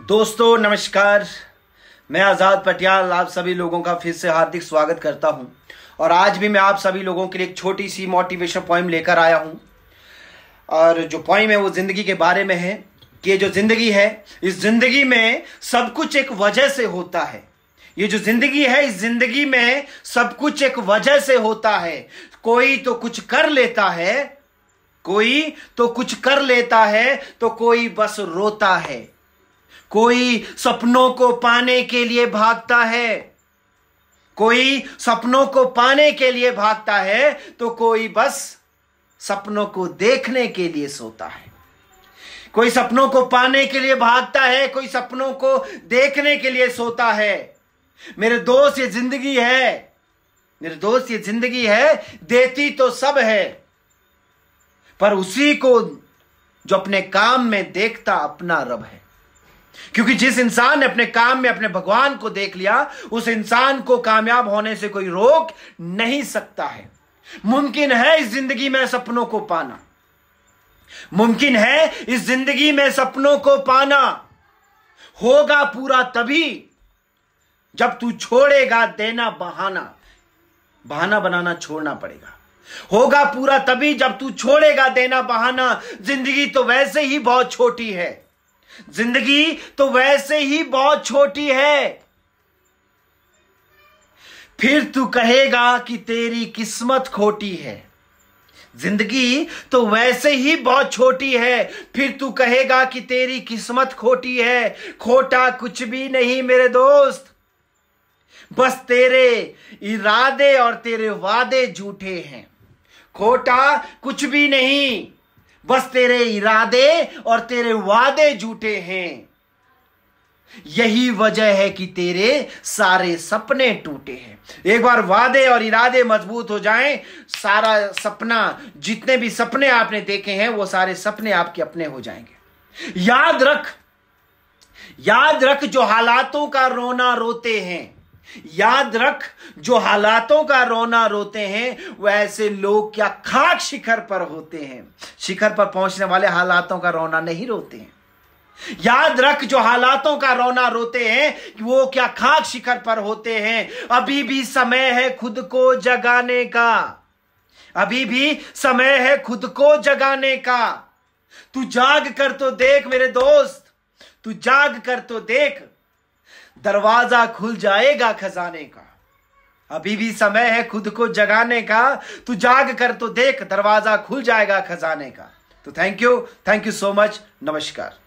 दोस्तों नमस्कार मैं आज़ाद पटियाल आप सभी लोगों का फिर से हार्दिक स्वागत करता हूं और आज भी मैं आप सभी लोगों के लिए एक छोटी सी मोटिवेशन पॉइंट लेकर आया हूं और जो पॉइंट है वो ज़िंदगी के बारे में है कि जो ज़िंदगी है इस ज़िंदगी में सब कुछ एक वजह से होता है ये जो ज़िंदगी है इस ज़िंदगी में सब कुछ एक वजह से होता है कोई तो कुछ कर लेता है कोई तो कुछ कर लेता है तो कोई बस रोता है कोई सपनों को पाने के लिए भागता है कोई सपनों को पाने के लिए भागता है तो कोई बस सपनों को देखने के लिए सोता है कोई सपनों को पाने के लिए भागता है कोई सपनों को देखने के लिए सोता है मेरे दोस्त ये जिंदगी है मेरे दोस्त ये जिंदगी है देती तो सब है पर उसी को जो अपने काम में देखता अपना रब है क्योंकि जिस इंसान ने अपने काम में अपने भगवान को देख लिया उस इंसान को कामयाब होने से कोई रोक नहीं सकता है मुमकिन है इस जिंदगी में सपनों को पाना मुमकिन है इस जिंदगी में सपनों को पाना होगा पूरा तभी जब तू छोड़ेगा देना बहाना बहाना बनाना छोड़ना पड़ेगा होगा पूरा तभी जब तू छोड़ेगा देना बहाना जिंदगी तो वैसे ही बहुत छोटी है जिंदगी तो वैसे ही बहुत छोटी है फिर तू कहेगा कि तेरी किस्मत खोटी है जिंदगी तो वैसे ही बहुत छोटी है फिर तू कहेगा कि तेरी किस्मत खोटी है खोटा कुछ भी नहीं मेरे दोस्त बस तेरे इरादे और तेरे वादे झूठे हैं खोटा कुछ भी नहीं बस तेरे इरादे और तेरे वादे झूठे हैं यही वजह है कि तेरे सारे सपने टूटे हैं एक बार वादे और इरादे मजबूत हो जाएं सारा सपना जितने भी सपने आपने देखे हैं वो सारे सपने आपके अपने हो जाएंगे याद रख याद रख जो हालातों का रोना रोते हैं याद रख जो हालातों का रोना रोते हैं ऐसे लोग क्या खाक शिखर पर होते हैं शिखर पर पहुंचने वाले हालातों का रोना नहीं रोते हैं याद रख जो हालातों का रोना रोते हैं वो क्या खाक शिखर पर होते हैं अभी भी समय है खुद को जगाने का अभी भी समय है खुद को जगाने का तू जाग कर तो देख मेरे दोस्त तू जाग कर तो देख दरवाजा खुल जाएगा खजाने का अभी भी समय है खुद को जगाने का तू जाग कर तो देख दरवाजा खुल जाएगा खजाने का तो thank you thank you so much नमस्कार